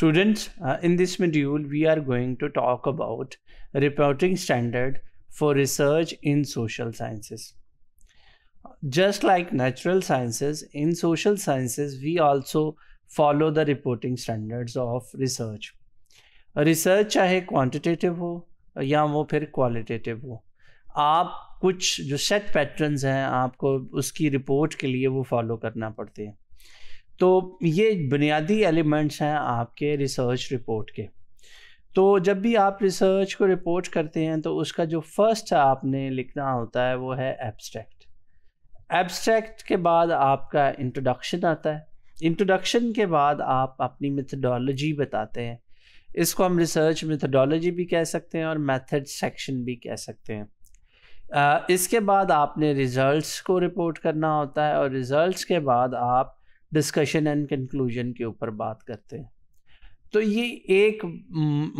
Students, uh, in this module, we are going to talk about reporting standard for research in social sciences. Just like natural sciences, in social sciences, we also follow the reporting standards of research. Research चाहे quantitative हो या वो फिर qualitative हो आप कुछ जो set patterns हैं आपको उसकी रिपोर्ट के लिए वो फॉलो करना पड़ते हैं तो ये बुनियादी एलिमेंट्स हैं आपके रिसर्च रिपोर्ट के तो जब भी आप रिसर्च को रिपोर्ट करते हैं तो उसका जो फर्स्ट आपने लिखना होता है वो है एब्स्ट्रैक्ट एब्स्ट्रैक्ट के बाद आपका इंट्रोडक्शन आता है इंट्रोडक्शन के बाद आप अपनी मेथडोलॉजी बताते हैं इसको हम रिसर्च मेथडोलॉजी भी कह सकते हैं और मेथड सेक्शन भी कह सकते हैं इसके बाद आपने रिजल्ट्स को रिपोर्ट करना होता है और रिजल्ट्स के बाद आप डिस्कशन एंड कंक्लूजन के ऊपर बात करते हैं तो ये एक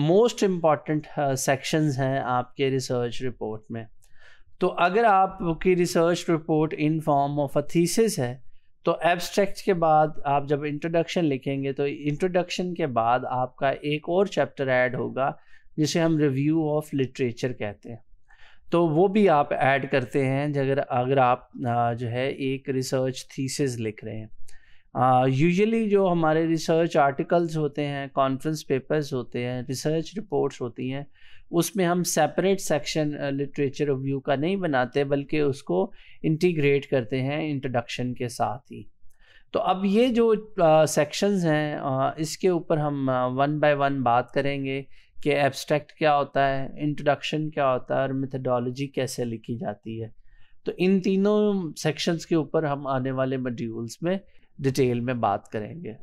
मोस्ट इम्पॉर्टेंट सेक्शंस हैं आपके रिसर्च रिपोर्ट में तो अगर आपकी research report in form of a thesis है तो एब्स्ट्रैक्ट के बाद आप जब इंट्रोडक्शन लिखेंगे तो इंट्रोडक्शन के बाद आपका एक और चैप्टर ऐड होगा जिसे हम रिव्यू ऑफ लिटरेचर कहते हैं तो वो भी आप ऐड करते हैं अगर अगर आप uh, जो है एक रिसर्च थीसिस लिख रहे हैं यूजुअली जो हमारे रिसर्च आर्टिकल्स होते हैं कॉन्फ्रेंस पेपर्स होते हैं रिसर्च रिपोर्ट्स होती हैं उसमें हम सेपरेट सेक्शन लिटरेचर रिव्यू का नहीं बनाते बल्कि उसको इंटीग्रेट करते हैं इंट्रोडक्शन के साथ ही तो अब ये जो सेक्शंस हैं इसके ऊपर हम वन बाय वन बात करेंगे कि एब्स्ट्रैक्ट क्या होता है इंट्रोडक्शन क्या होता है और मेथडोलॉजी कैसे लिखी जाती है तो इन तीनों सेक्शंस के ऊपर हम आने वाले मॉड्यूल्स में डिटेल में बात करेंगे